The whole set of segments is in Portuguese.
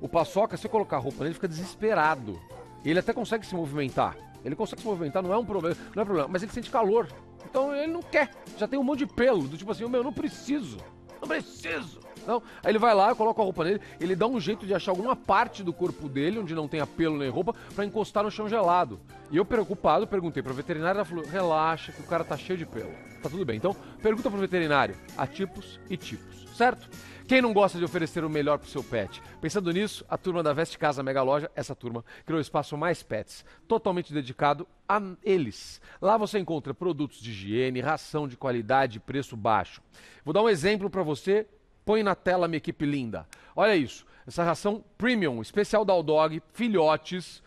O Paçoca, se eu colocar roupa nele, fica desesperado. Ele até consegue se movimentar. Ele consegue se movimentar, não é um problema, não é problema, mas ele sente calor. Então ele não quer. Já tem um monte de pelo, do tipo assim, meu, não preciso. Não preciso. Não. Aí ele vai lá, coloca a roupa nele, ele dá um jeito de achar alguma parte do corpo dele, onde não tem pelo nem roupa, para encostar no chão gelado. E eu, preocupado, perguntei pro veterinário, ela falou, relaxa, que o cara tá cheio de pelo. Tá tudo bem. Então, pergunta pro veterinário. Há tipos e tipos, certo? Quem não gosta de oferecer o melhor pro seu pet? Pensando nisso, a turma da Veste Casa Mega Loja, essa turma, criou o espaço Mais Pets, totalmente dedicado a eles. Lá você encontra produtos de higiene, ração de qualidade, preço baixo. Vou dar um exemplo para você Põe na tela, minha equipe linda. Olha isso. Essa ração premium, especial da Aldog, filhotes,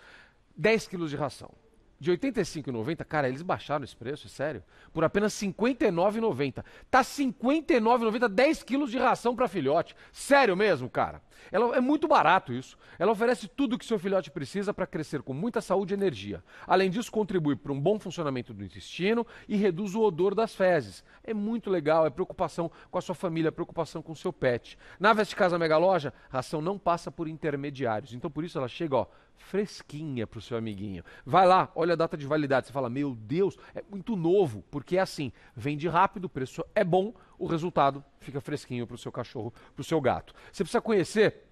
10 quilos de ração. De 85 e 90, cara, eles baixaram esse preço, sério. Por apenas 59,90. Tá 59,90, 10 quilos de ração para filhote. Sério mesmo, cara. Ela é muito barato isso. Ela oferece tudo que seu filhote precisa para crescer com muita saúde e energia. Além disso, contribui para um bom funcionamento do intestino e reduz o odor das fezes. É muito legal, é preocupação com a sua família, é preocupação com o seu pet. Na Veste Casa Mega Loja, ração não passa por intermediários. Então por isso ela chega, ó, fresquinha pro seu amiguinho. Vai lá, olha olha a data de validade, você fala, meu Deus, é muito novo, porque é assim, vende rápido, o preço é bom, o resultado fica fresquinho para o seu cachorro, para o seu gato. Você precisa conhecer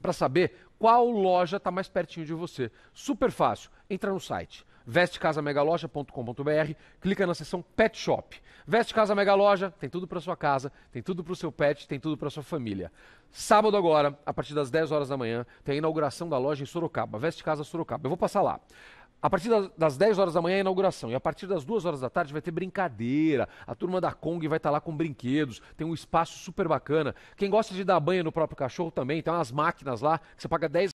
para saber qual loja está mais pertinho de você. Super fácil, entra no site vestecasamegaloja.com.br, clica na seção Pet Shop. Veste Casa Mega Loja, tem tudo para sua casa, tem tudo para o seu pet, tem tudo para sua família. Sábado agora, a partir das 10 horas da manhã, tem a inauguração da loja em Sorocaba, Veste Casa Sorocaba. Eu vou passar lá. A partir das 10 horas da manhã é a inauguração. E a partir das 2 horas da tarde vai ter brincadeira. A turma da Kong vai estar tá lá com brinquedos. Tem um espaço super bacana. Quem gosta de dar banho no próprio cachorro também, tem umas máquinas lá que você paga 10